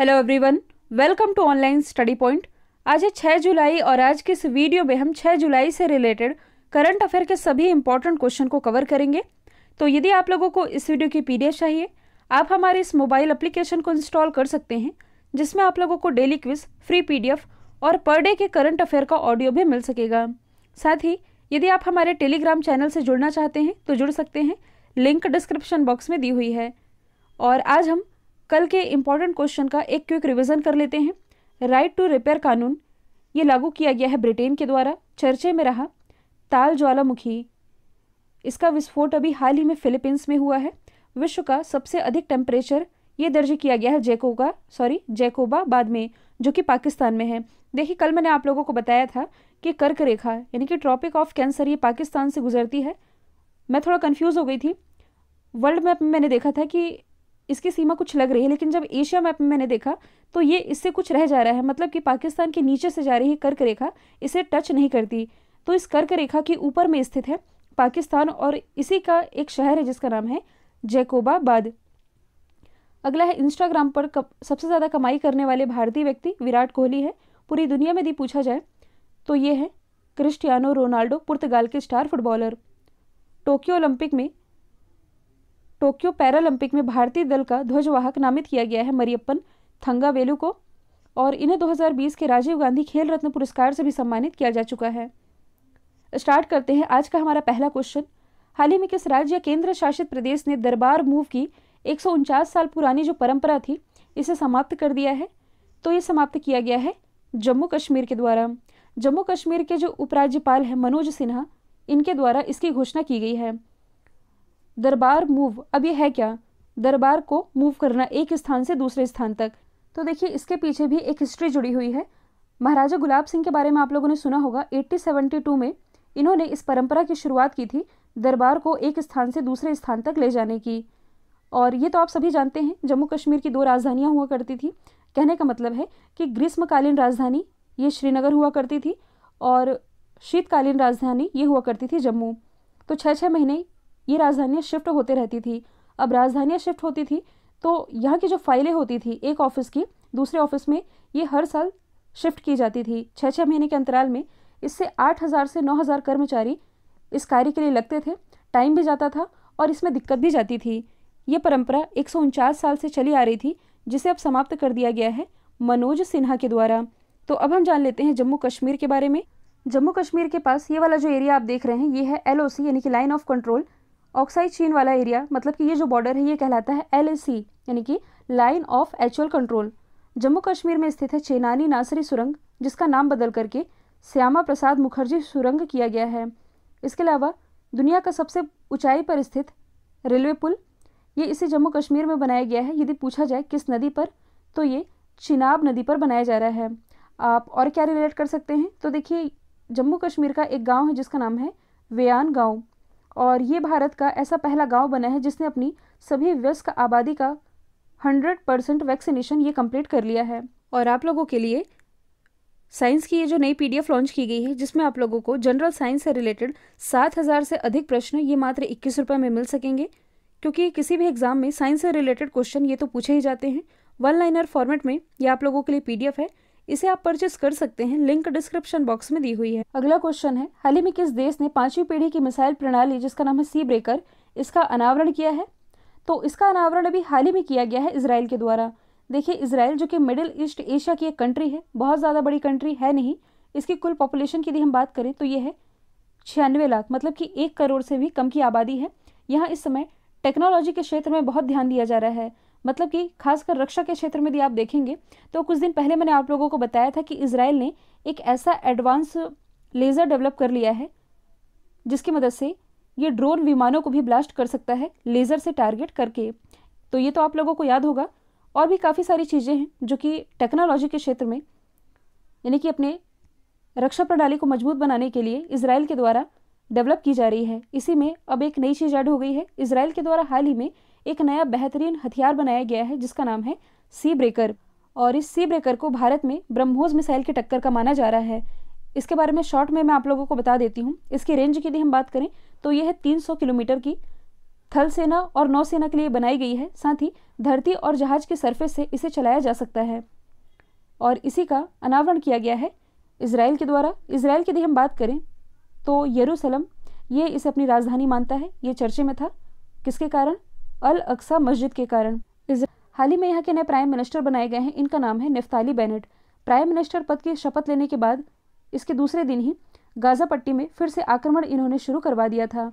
hello everyone welcome to online study point आज है छः जुलाई और आज के इस वीडियो में हम छः जुलाई से रिलेटेड करंट अफेयर के सभी इंपॉर्टेंट क्वेश्चन को कवर करेंगे तो यदि आप लोगों को इस वीडियो की पी चाहिए आप हमारे इस मोबाइल एप्लीकेशन को इंस्टॉल कर सकते हैं जिसमें आप लोगों को डेली क्विज फ्री पी और पर डे के करंट अफेयर का ऑडियो भी मिल सकेगा साथ ही यदि आप हमारे टेलीग्राम चैनल से जुड़ना चाहते हैं तो जुड़ सकते हैं लिंक डिस्क्रिप्शन बॉक्स में दी हुई है और आज हम कल के इम्पॉर्टेंट क्वेश्चन का एक क्विक रिविजन कर लेते हैं राइट टू रिपेयर कानून ये लागू किया गया है ब्रिटेन के द्वारा चर्चे में रहा ताल ज्वालामुखी इसका विस्फोट अभी हाल ही में फिलीपींस में हुआ है विश्व का सबसे अधिक टेम्परेचर ये दर्ज किया गया है जैकोबा सॉरी जैकोबा बाद में जो कि पाकिस्तान में है देखिए कल मैंने आप लोगों को बताया था कि कर्क रेखा यानी कि ट्रॉपिक ऑफ कैंसर ये पाकिस्तान से गुजरती है मैं थोड़ा कन्फ्यूज़ हो गई थी वर्ल्ड मैप में मैंने देखा था कि इसकी सीमा कुछ लग रही है लेकिन जब एशिया मैप में मैंने देखा तो ये इससे कुछ रह जा रहा है मतलब कि पाकिस्तान के नीचे से जा रही कर्क रेखा इसे टच नहीं करती तो इस कर्क रेखा के ऊपर में स्थित है पाकिस्तान और इसी का एक शहर है जिसका नाम है जैकोबाबाद अगला है इंस्टाग्राम पर कप, सबसे ज़्यादा कमाई करने वाले भारतीय व्यक्ति विराट कोहली है पूरी दुनिया में यदि पूछा जाए तो ये है क्रिस्टियानो रोनाल्डो पुर्तगाल के स्टार फुटबॉलर टोक्यो ओलंपिक में टोक्यो पैरालंपिक में भारतीय दल का ध्वजवाहक नामित किया गया है मरियप्पन वेलू को और इन्हें 2020 के राजीव गांधी खेल रत्न पुरस्कार से भी सम्मानित किया जा चुका है स्टार्ट करते हैं आज का हमारा पहला क्वेश्चन हाल ही में किस राज्य या केंद्र शासित प्रदेश ने दरबार मूव की एक साल पुरानी जो परंपरा थी इसे समाप्त कर दिया है तो ये समाप्त किया गया है जम्मू कश्मीर के द्वारा जम्मू कश्मीर के जो उपराज्यपाल हैं मनोज सिन्हा इनके द्वारा इसकी घोषणा की गई है दरबार मूव अब ये है क्या दरबार को मूव करना एक स्थान से दूसरे स्थान तक तो देखिए इसके पीछे भी एक हिस्ट्री जुड़ी हुई है महाराजा गुलाब सिंह के बारे में आप लोगों ने सुना होगा 1872 में इन्होंने इस परंपरा की शुरुआत की थी दरबार को एक स्थान से दूसरे स्थान तक ले जाने की और ये तो आप सभी जानते हैं जम्मू कश्मीर की दो राजधानियाँ हुआ करती थी कहने का मतलब है कि ग्रीष्मकालीन राजधानी ये श्रीनगर हुआ करती थी और शीतकालीन राजधानी ये हुआ करती थी जम्मू तो छः छः महीने ये राजधानियाँ शिफ्ट होते रहती थी अब राजधानियाँ शिफ्ट होती थी तो यहाँ की जो फाइलें होती थी एक ऑफिस की दूसरे ऑफिस में ये हर साल शिफ्ट की जाती थी छः छः महीने के अंतराल में इससे आठ हज़ार से नौ हज़ार कर्मचारी इस कार्य के लिए लगते थे टाइम भी जाता था और इसमें दिक्कत भी जाती थी ये परंपरा एक साल से चली आ रही थी जिसे अब समाप्त कर दिया गया है मनोज सिन्हा के द्वारा तो अब हम जान लेते हैं जम्मू कश्मीर के बारे में जम्मू कश्मीर के पास ये वाला जो एरिया आप देख रहे हैं ये है एलओसी यानी कि line of control Aksai Chin वाला एरिया मतलब कि ये जो बॉर्डर है ये कहलाता है एल यानी कि लाइन ऑफ एचुअल कंट्रोल जम्मू कश्मीर में स्थित है चेनानी नासरी सुरंग जिसका नाम बदल करके श्यामा प्रसाद मुखर्जी सुरंग किया गया है इसके अलावा दुनिया का सबसे ऊंचाई पर स्थित रेलवे पुल ये इसे जम्मू कश्मीर में बनाया गया है यदि पूछा जाए किस नदी पर तो ये चिनाब नदी पर बनाया जा रहा है आप और क्या रिलेट कर सकते हैं तो देखिए जम्मू कश्मीर का एक गांव है जिसका नाम है वेयान गांव और ये भारत का ऐसा पहला गांव बना है जिसने अपनी सभी व्यस्क आबादी का हंड्रेड परसेंट वैक्सीनेशन ये कंप्लीट कर लिया है और आप लोगों के लिए साइंस की ये जो नई पीडीएफ लॉन्च की गई है जिसमें आप लोगों को जनरल साइंस से रिलेटेड सात हज़ार से अधिक प्रश्न ये मात्र इक्कीस रुपये में मिल सकेंगे क्योंकि किसी भी एग्ज़ाम में साइंस से रिलेटेड क्वेश्चन ये तो पूछे ही जाते हैं वन लाइनर फॉर्मेट में ये आप लोगों के लिए पी है इसे आप परचेस कर सकते हैं लिंक डिस्क्रिप्शन बॉक्स में दी हुई है अगला क्वेश्चन है हाल ही में किस देश ने पांचवी पीढ़ी की मिसाइल प्रणाली जिसका नाम है सी ब्रेकर इसका अनावरण किया है तो इसका अनावरण अभी हाल ही में किया गया है इसराइल के द्वारा देखिए इसराइल जो कि मिडिल ईस्ट एशिया की एक कंट्री है बहुत ज़्यादा बड़ी कंट्री है नहीं इसकी कुल पॉपुलेशन की यदि हम बात करें तो ये है छियानवे लाख मतलब कि एक करोड़ से भी कम की आबादी है यहाँ इस समय टेक्नोलॉजी के क्षेत्र में बहुत ध्यान दिया जा रहा है मतलब कि खासकर रक्षा के क्षेत्र में यदि आप देखेंगे तो कुछ दिन पहले मैंने आप लोगों को बताया था कि इसराइल ने एक ऐसा एडवांस लेज़र डेवलप कर लिया है जिसकी मदद से ये ड्रोन विमानों को भी ब्लास्ट कर सकता है लेज़र से टारगेट करके तो ये तो आप लोगों को याद होगा और भी काफ़ी सारी चीज़ें हैं जो कि टेक्नोलॉजी के क्षेत्र में यानी कि अपने रक्षा प्रणाली को मजबूत बनाने के लिए इसराइल के द्वारा डेवलप की जा रही है इसी में अब एक नई चीज़ ऐड हो गई है इसराइल के द्वारा हाल ही में एक नया बेहतरीन हथियार बनाया गया है जिसका नाम है सी ब्रेकर और इस सी ब्रेकर को भारत में ब्रह्मोस मिसाइल के टक्कर का माना जा रहा है इसके बारे में शॉर्ट में मैं आप लोगों को बता देती हूँ इसकी रेंज की यदि हम बात करें तो यह है तीन किलोमीटर की थल सेना और नौसेना के लिए बनाई गई है साथ ही धरती और जहाज के सरफेस से इसे चलाया जा सकता है और इसी का अनावरण किया गया है इसराइल के द्वारा इसराइल की यदि हम बात करें तो यरूशलम ये इसे अपनी राजधानी मानता है ये चर्चे में था किसके कारण अल अक्सा मस्जिद के कारण हाल ही में यहाँ के नए प्राइम मिनिस्टर बनाए गए हैं इनका नाम है निफ्ताली बेनेट प्राइम मिनिस्टर पद की शपथ लेने के बाद इसके दूसरे दिन ही गाजा पट्टी में फिर से आक्रमण इन्होंने शुरू करवा दिया था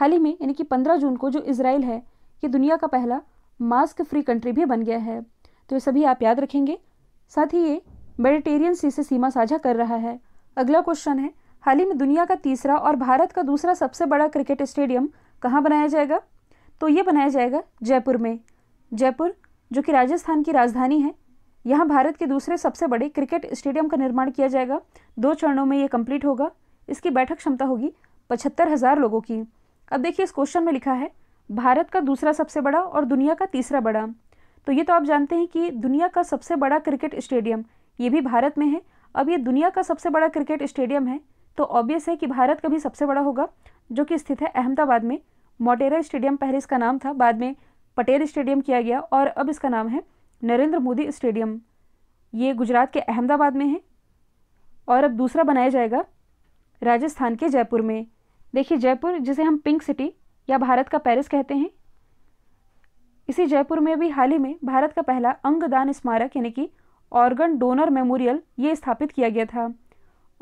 हाल ही में यानी कि 15 जून को जो इसराइल है ये दुनिया का पहला मास्क फ्री कंट्री भी बन गया है तो ये सभी आप याद रखेंगे साथ ही ये मेडिटेरियन सी से सीमा साझा कर रहा है अगला क्वेश्चन है हाल ही में दुनिया का तीसरा और भारत का दूसरा सबसे बड़ा क्रिकेट स्टेडियम कहाँ बनाया जाएगा तो ये बनाया जाएगा जयपुर में जयपुर जो कि राजस्थान की राजधानी है यहाँ भारत के दूसरे सबसे बड़े क्रिकेट स्टेडियम का निर्माण किया जाएगा दो चरणों में ये कंप्लीट होगा इसकी बैठक क्षमता होगी पचहत्तर हज़ार लोगों की अब देखिए इस क्वेश्चन में लिखा है भारत का दूसरा सबसे बड़ा और दुनिया का तीसरा बड़ा तो ये तो आप जानते हैं कि दुनिया का सबसे बड़ा क्रिकेट स्टेडियम ये भी भारत में है अब ये दुनिया का सबसे बड़ा क्रिकेट स्टेडियम है तो ऑब्वियस है कि भारत का भी सबसे बड़ा होगा जो कि स्थित है अहमदाबाद में मोटेरा स्टेडियम पहले इसका नाम था बाद में पटेल स्टेडियम किया गया और अब इसका नाम है नरेंद्र मोदी स्टेडियम ये गुजरात के अहमदाबाद में है और अब दूसरा बनाया जाएगा राजस्थान के जयपुर में देखिए जयपुर जिसे हम पिंक सिटी या भारत का पेरिस कहते हैं इसी जयपुर में भी हाल ही में भारत का पहला अंगदान स्मारक यानी कि ऑर्गन डोनर मेमोरियल ये स्थापित किया गया था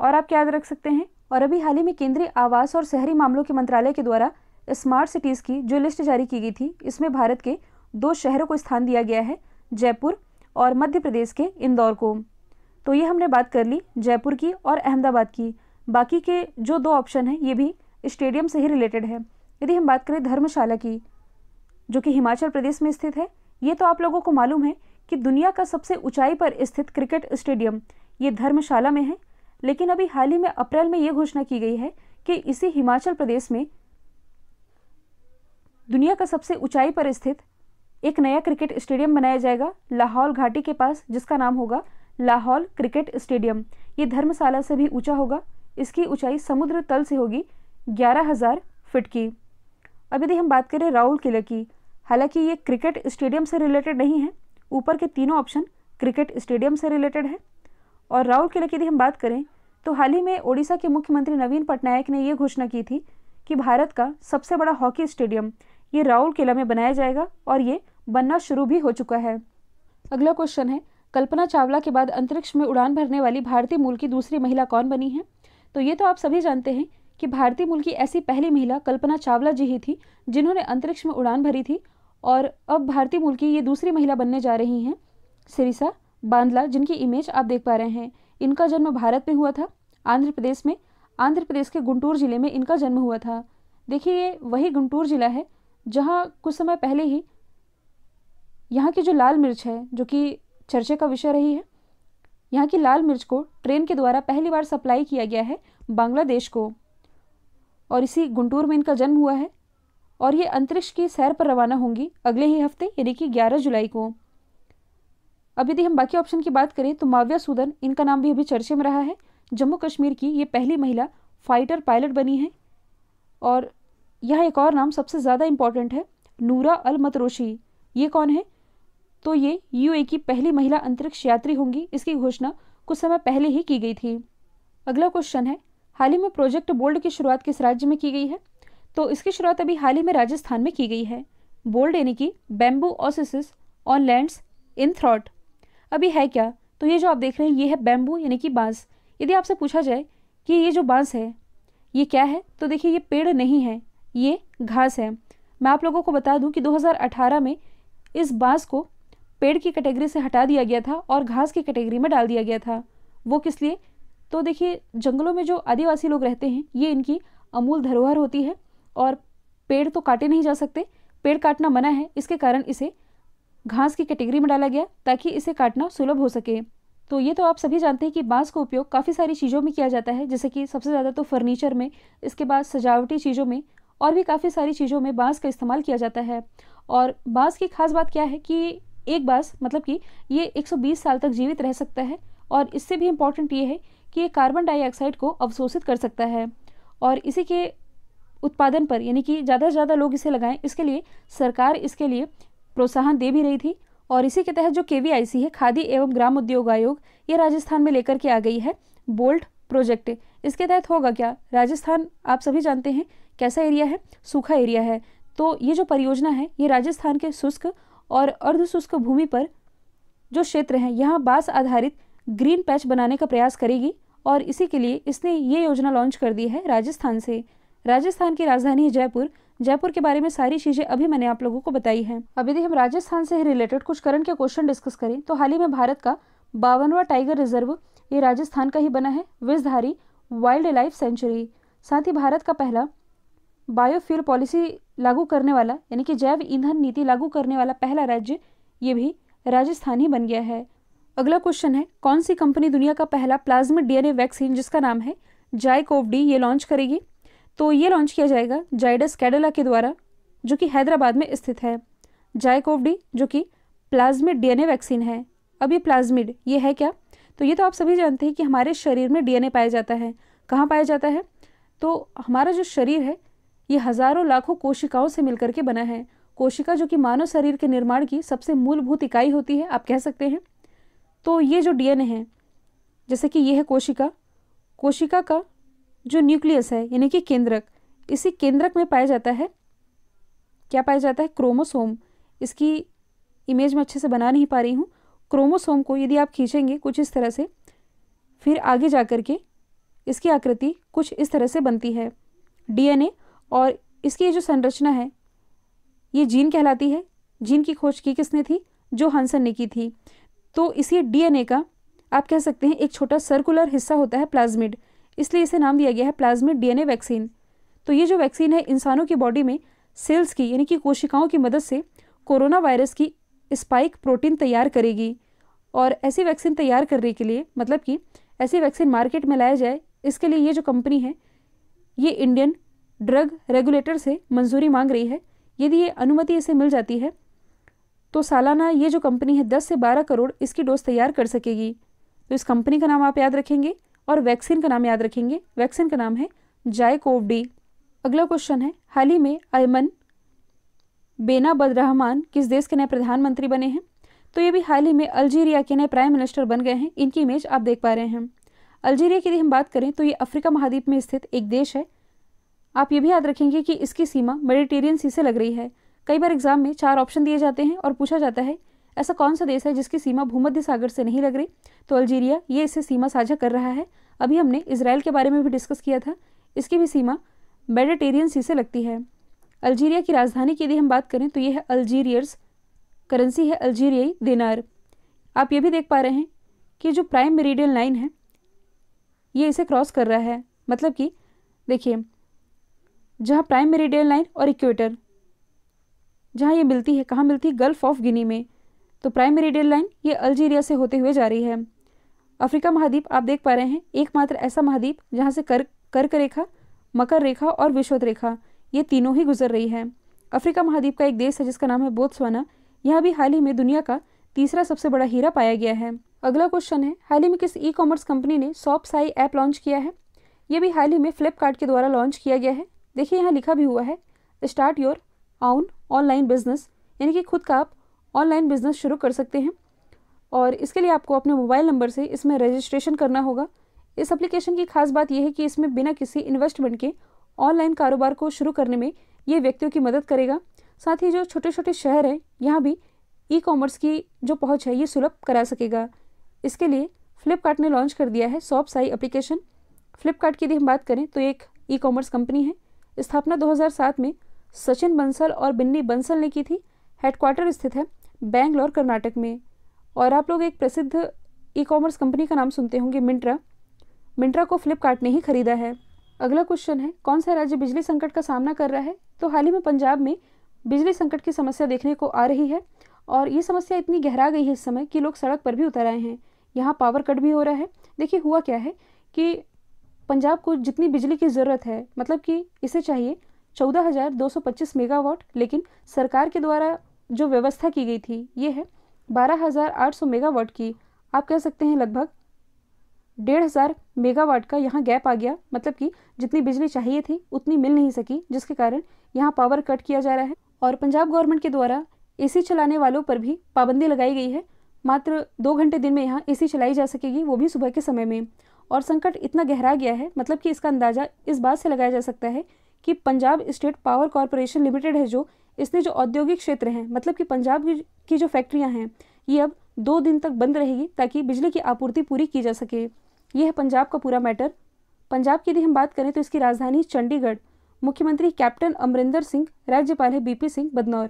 और आप याद रख सकते हैं और अभी हाल ही में केंद्रीय आवास और शहरी मामलों के मंत्रालय के द्वारा स्मार्ट सिटीज़ की जो लिस्ट जारी की गई थी इसमें भारत के दो शहरों को स्थान दिया गया है जयपुर और मध्य प्रदेश के इंदौर को तो ये हमने बात कर ली जयपुर की और अहमदाबाद की बाकी के जो दो ऑप्शन हैं ये भी स्टेडियम से ही रिलेटेड है यदि हम बात करें धर्मशाला की जो कि हिमाचल प्रदेश में स्थित है ये तो आप लोगों को मालूम है कि दुनिया का सबसे ऊंचाई पर स्थित क्रिकेट स्टेडियम ये धर्मशाला में है लेकिन अभी हाल ही में अप्रैल में ये घोषणा की गई है कि इसी हिमाचल प्रदेश में दुनिया का सबसे ऊंचाई पर स्थित एक नया क्रिकेट स्टेडियम बनाया जाएगा लाहौल घाटी के पास जिसका नाम होगा लाहौल क्रिकेट स्टेडियम ये धर्मशाला से भी ऊंचा होगा इसकी ऊंचाई समुद्र तल से होगी ग्यारह हज़ार फिट की अब यदि हम बात करें राहुल किले की हालांकि ये क्रिकेट स्टेडियम से रिलेटेड नहीं है ऊपर के तीनों ऑप्शन क्रिकेट स्टेडियम से रिलेटेड है और राहुल किले की यदि हम बात करें तो हाल ही में ओडिशा के मुख्यमंत्री नवीन पटनायक ने यह घोषणा की थी कि भारत का सबसे बड़ा हॉकी स्टेडियम ये राउल किला में बनाया जाएगा और ये बनना शुरू भी हो चुका है अगला क्वेश्चन है कल्पना चावला के बाद अंतरिक्ष में उड़ान भरने वाली भारतीय मूल की दूसरी महिला कौन बनी है तो ये तो आप सभी जानते हैं कि भारतीय मूल की ऐसी पहली महिला कल्पना चावला जी ही थी जिन्होंने अंतरिक्ष में उड़ान भरी थी और अब भारतीय मूल की ये दूसरी महिला बनने जा रही हैं सिरिसा बांदला जिनकी इमेज आप देख पा रहे हैं इनका जन्म भारत में हुआ था आंध्र प्रदेश में आंध्र प्रदेश के गुंटूर जिले में इनका जन्म हुआ था देखिए ये वही गुंटूर जिला है जहाँ कुछ समय पहले ही यहाँ की जो लाल मिर्च है जो कि चर्चे का विषय रही है यहाँ की लाल मिर्च को ट्रेन के द्वारा पहली बार सप्लाई किया गया है बांग्लादेश को और इसी गुंटूर में इनका जन्म हुआ है और ये अंतरिक्ष की सैर पर रवाना होंगी अगले ही हफ्ते यानी कि 11 जुलाई को अब यदि हम बाकी ऑप्शन की बात करें तो माव्या सूदन इनका नाम भी अभी चर्चे में रहा है जम्मू कश्मीर की ये पहली महिला फाइटर पायलट बनी है और यह एक और नाम सबसे ज़्यादा इम्पॉर्टेंट है नूरा अल मतरोशी ये कौन है तो ये यूए की पहली महिला अंतरिक्ष यात्री होंगी इसकी घोषणा कुछ समय पहले ही की गई थी अगला क्वेश्चन है हाल ही में प्रोजेक्ट बोल्ड की शुरुआत किस राज्य में की गई है तो इसकी शुरुआत अभी हाल ही में राजस्थान में की गई है बोल्ड यानी कि bamboo oasis on lands in thirst अभी है क्या तो ये जो आप देख रहे हैं ये है बैम्बू यानी कि बांस यदि आपसे पूछा जाए कि ये जो बांस है ये क्या है तो देखिए ये पेड़ नहीं है ये घास है मैं आप लोगों को बता दूं कि 2018 में इस बांस को पेड़ की कैटेगरी से हटा दिया गया था और घास की कैटेगरी में डाल दिया गया था वो किस लिए तो देखिए जंगलों में जो आदिवासी लोग रहते हैं ये इनकी अमूल धरोहर होती है और पेड़ तो काटे नहीं जा सकते पेड़ काटना मना है इसके कारण इसे घास की कैटेगरी में डाला गया ताकि इसे काटना सुलभ हो सके तो ये तो आप सभी जानते हैं कि बांस का उपयोग काफ़ी सारी चीज़ों में किया जाता है जैसे कि सबसे ज़्यादा तो फर्नीचर में इसके बाद सजावटी चीज़ों में और भी काफ़ी सारी चीज़ों में बांस का इस्तेमाल किया जाता है और बांस की खास बात क्या है कि एक बांस मतलब कि ये 120 साल तक जीवित रह सकता है और इससे भी इम्पॉर्टेंट ये है कि ये कार्बन डाइऑक्साइड को अवशोषित कर सकता है और इसी के उत्पादन पर यानी कि ज़्यादा से ज़्यादा लोग इसे लगाएं इसके लिए सरकार इसके लिए प्रोत्साहन दे भी रही थी और इसी के तहत जो के है खादी एवं ग्राम उद्योग आयोग ये राजस्थान में लेकर के आ गई है बोल्ट प्रोजेक्ट इसके तहत होगा क्या राजस्थान आप सभी जानते हैं कैसा एरिया है सूखा एरिया है तो ये जो परियोजना है ये राजस्थान के शुष्क और अर्ध शुष्क भूमि पर जो क्षेत्र हैं यहाँ बांस आधारित ग्रीन पैच बनाने का प्रयास करेगी और इसी के लिए इसने ये योजना लॉन्च कर दी है राजस्थान से राजस्थान की राजधानी जयपुर जयपुर के बारे में सारी चीजें अभी मैंने आप लोगों को बताई है अब यदि हम राजस्थान से ही रिलेटेड कुछ करंट के क्वेश्चन डिस्कस करें तो हाल ही में भारत का बावनवा टाइगर रिजर्व ये राजस्थान का ही बना है विजधारी वाइल्ड लाइफ सेंचुरी साथ ही भारत का पहला बायोफ्यूल पॉलिसी लागू करने वाला यानी कि जैव ईंधन नीति लागू करने वाला पहला राज्य ये भी राजस्थान ही बन गया है अगला क्वेश्चन है कौन सी कंपनी दुनिया का पहला प्लाज्मा डीएनए वैक्सीन जिसका नाम है जायकोव डी ये लॉन्च करेगी तो ये लॉन्च किया जाएगा जाइडस कैडेला के द्वारा जो कि हैदराबाद में स्थित है जायकोवडी जो कि प्लाज्मिड डीएनए वैक्सीन है अब ये प्लाज्मिड ये है क्या तो ये तो आप सभी जानते हैं कि हमारे शरीर में डीएनए पाया जाता है कहाँ पाया जाता है तो हमारा जो शरीर है ये हज़ारों लाखों कोशिकाओं से मिलकर के बना है कोशिका जो कि मानव शरीर के निर्माण की सबसे मूलभूत इकाई होती है आप कह सकते हैं तो ये जो डीएनए है जैसे कि ये है कोशिका कोशिका का जो न्यूक्लियस है यानी कि केंद्रक इसी केंद्रक में पाया जाता है क्या पाया जाता है क्रोमोसोम इसकी इमेज में अच्छे से बना नहीं पा रही हूँ क्रोमोसोम को यदि आप खींचेंगे कुछ इस तरह से फिर आगे जा कर के इसकी आकृति कुछ इस तरह से बनती है डीएनए और इसकी ये जो संरचना है ये जीन कहलाती है जीन की खोज की किसने थी जो हंसन ने की थी तो इसी डीएनए का आप कह सकते हैं एक छोटा सर्कुलर हिस्सा होता है प्लाज्मिड इसलिए इसे नाम दिया गया है प्लाज्मिक डीएनए वैक्सीन तो ये जो वैक्सीन है इंसानों की बॉडी में सेल्स की यानी कि कोशिकाओं की मदद से कोरोना वायरस की स्पाइक प्रोटीन तैयार करेगी और ऐसी वैक्सीन तैयार करने के लिए मतलब कि ऐसी वैक्सीन मार्केट में लाया जाए इसके लिए ये जो कंपनी है ये इंडियन ड्रग रेगुलेटर से मंजूरी मांग रही है यदि ये अनुमति इसे मिल जाती है तो सालाना ये जो कंपनी है दस से बारह करोड़ इसकी डोज तैयार कर सकेगी तो इस कंपनी का नाम आप याद रखेंगे और वैक्सीन का नाम याद रखेंगे वैक्सीन का नाम है जायकोव डी अगला क्वेश्चन है हाल ही में अयमन बेना बदरहमान किस देश के नए प्रधानमंत्री बने हैं तो ये भी हाल ही में अल्जीरिया के नए प्राइम मिनिस्टर बन गए हैं इनकी इमेज आप देख पा रहे हैं अल्जीरिया की यदि हम बात करें तो ये अफ्रीका महाद्वीप में स्थित एक देश है आप ये भी याद रखेंगे कि इसकी सीमा मेडिटेरियन सी से लग रही है कई बार एग्जाम में चार ऑप्शन दिए जाते हैं और पूछा जाता है ऐसा कौन सा देश है जिसकी सीमा भूमध्य सागर से नहीं लग रही तो अल्जीरिया ये इससे सीमा साझा कर रहा है अभी हमने इसराइल के बारे में भी डिस्कस किया था इसकी भी सीमा मेडिटेरियन सी से लगती है अल्जीरिया की राजधानी की यदि हम बात करें तो ये है अल्जीरियर्स करेंसी है अल्जीरियाई दिनार आप ये भी देख पा रहे हैं कि जो प्राइम मेरीडियन लाइन है ये इसे क्रॉस कर रहा है मतलब कि देखिए जहाँ प्राइम मेरीडियन लाइन और इक्वेटर जहाँ ये मिलती है कहाँ मिलती है गल्फ ऑफ गिनी में तो प्राइम मेरिडियल लाइन ये अल्जीरिया से होते हुए जा रही है अफ्रीका महाद्वीप आप देख पा रहे हैं एकमात्र ऐसा महाद्वीप जहाँ से कर कर्क रेखा मकर रेखा और विश्वत रेखा ये तीनों ही गुजर रही है अफ्रीका महाद्वीप का एक देश है जिसका नाम है बोत्सवाना यहाँ भी हाल ही में दुनिया का तीसरा सबसे बड़ा हीरा पाया गया है अगला क्वेश्चन है हाल ही में किस ई कॉमर्स कंपनी ने सॉप साई ऐप लॉन्च किया है ये भी हाल ही में फ्लिपकार्ट के द्वारा लॉन्च किया गया है देखिए यहाँ लिखा भी हुआ है start your own online business यानी कि खुद का आप ऑनलाइन बिजनेस शुरू कर सकते हैं और इसके लिए आपको अपने मोबाइल नंबर से इसमें रजिस्ट्रेशन करना होगा इस एप्लीकेशन की खास बात यह है कि इसमें बिना किसी इन्वेस्टमेंट के ऑनलाइन कारोबार को शुरू करने में ये व्यक्तियों की मदद करेगा साथ ही जो छोटे छोटे शहर हैं यहाँ भी ई कॉमर्स की जो पहुँच है ये सुलभ करा सकेगा इसके लिए फ्लिपकार्ट ने लॉन्च कर दिया है सॉप साई एप्लीकेशन फ्लिपकार्ट की यदि हम बात करें तो एक ई कॉमर्स कंपनी है स्थापना 2007 में सचिन बंसल और बिन्नी बंसल ने की थी हेडक्वार्टर स्थित है बैंगलोर कर्नाटक में और आप लोग एक प्रसिद्ध ई कॉमर्स कंपनी का नाम सुनते होंगे मिंट्रा मिंट्रा को फ्लिपकार्ट ने ही खरीदा है अगला क्वेश्चन है कौन सा राज्य बिजली संकट का सामना कर रहा है तो हाल ही में पंजाब में बिजली संकट की समस्या देखने को आ रही है और ये समस्या इतनी गहरा गई है इस समय कि लोग सड़क पर भी उतर आए हैं यहाँ पावर कट भी हो रहा है देखिए हुआ क्या है कि पंजाब को जितनी बिजली की ज़रूरत है मतलब कि इसे चाहिए चौदह मेगावाट लेकिन सरकार के द्वारा जो व्यवस्था की गई थी ये है बारह हजार आठ सौ मेगावाट की आप कह सकते हैं लगभग डेढ़ हज़ार मेगावाट का यहाँ गैप आ गया मतलब कि जितनी बिजली चाहिए थी उतनी मिल नहीं सकी जिसके कारण यहाँ पावर कट किया जा रहा है और पंजाब गवर्नमेंट के द्वारा ए चलाने वालों पर भी पाबंदी लगाई गई है मात्र दो घंटे दिन में यहाँ ए चलाई जा सकेगी वो भी सुबह के समय में और संकट इतना गहरा गया है मतलब कि इसका अंदाज़ा इस बात से लगाया जा सकता है कि Punjab state power corporation limited है जो इसने जो औद्योगिक क्षेत्र हैं मतलब कि पंजाब की जो फैक्ट्रियाँ हैं ये अब दो दिन तक बंद रहेगी ताकि बिजली की आपूर्ति पूरी की जा सके यह है पंजाब का पूरा मैटर पंजाब की यदि हम बात करें तो इसकी राजधानी चंडीगढ़ मुख्यमंत्री कैप्टन अमरिंदर सिंह राज्यपाल है बीपी सिंह बदनौर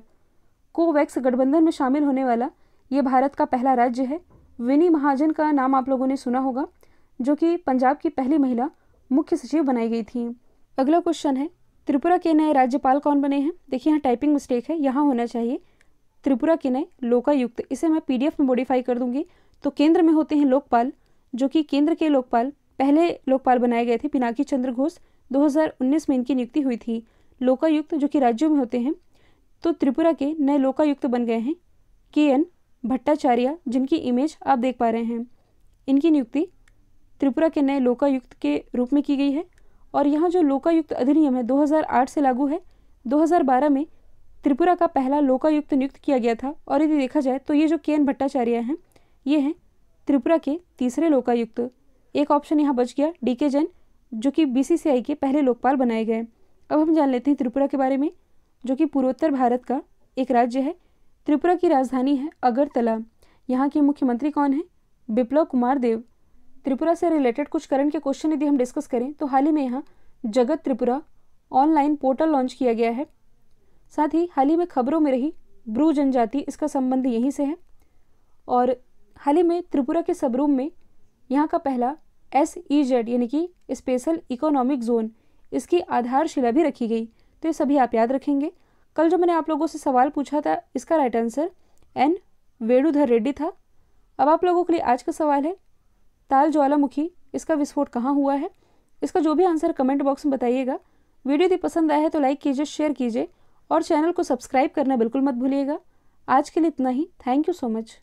कोवैक्स गठबंधन में शामिल होने वाला ये भारत का पहला राज्य है विनी महाजन का नाम आप लोगों ने सुना होगा जो कि पंजाब की पहली महिला मुख्य सचिव बनाई गई थी अगला क्वेश्चन है त्रिपुरा के नए राज्यपाल कौन बने हैं देखिए यहाँ टाइपिंग मिस्टेक है यहाँ होना चाहिए त्रिपुरा के नए लोकायुक्त इसे मैं पीडीएफ में मॉडिफाई कर दूंगी तो केंद्र में होते हैं लोकपाल जो कि केंद्र के लोकपाल पहले लोकपाल बनाए गए थे पिनाकी चंद्र घोष 2019 में इनकी नियुक्ति हुई थी लोकायुक्त जो कि राज्यों में होते हैं तो त्रिपुरा के नए लोकायुक्त बन गए हैं के एन भट्टाचार्य जिनकी इमेज आप देख पा रहे हैं इनकी नियुक्ति त्रिपुरा के नए लोकायुक्त के रूप में की गई है और यहाँ जो लोकायुक्त अधिनियम है 2008 से लागू है 2012 में त्रिपुरा का पहला लोकायुक्त नियुक्त किया गया था और यदि देखा जाए तो ये जो के एन भट्टाचार्य हैं ये हैं त्रिपुरा के तीसरे लोकायुक्त एक ऑप्शन यहाँ बच गया डी के जैन जो कि बी के पहले लोकपाल बनाए गए अब हम जान लेते हैं त्रिपुरा के बारे में जो कि पूर्वोत्तर भारत का एक राज्य है त्रिपुरा की राजधानी है अगरतला यहाँ के मुख्यमंत्री कौन है बिप्लव कुमार देव त्रिपुरा से रिलेटेड कुछ करंट के क्वेश्चन यदि हम डिस्कस करें तो हाल ही में यहाँ जगत त्रिपुरा ऑनलाइन पोर्टल लॉन्च किया गया है साथ ही हाल ही में खबरों में रही ब्रू जनजाति इसका संबंध यहीं से है और हाल ही में त्रिपुरा के सबरूम में यहाँ का पहला एस ई जेड यानी कि स्पेशल इकोनॉमिक जोन इसकी आधारशिला भी रखी गई तो ये सभी आप याद रखेंगे कल जो मैंने आप लोगों से सवाल पूछा था इसका right answer N Venudhar Reddy था अब आप लोगों के लिए आज का सवाल है ताल ज्वालामुखी इसका विस्फोट कहाँ हुआ है इसका जो भी आंसर कमेंट बॉक्स में बताइएगा वीडियो यदि पसंद आया है तो लाइक कीजिए शेयर कीजिए और चैनल को सब्सक्राइब करना बिल्कुल मत भूलिएगा आज के लिए इतना ही थैंक यू सो मच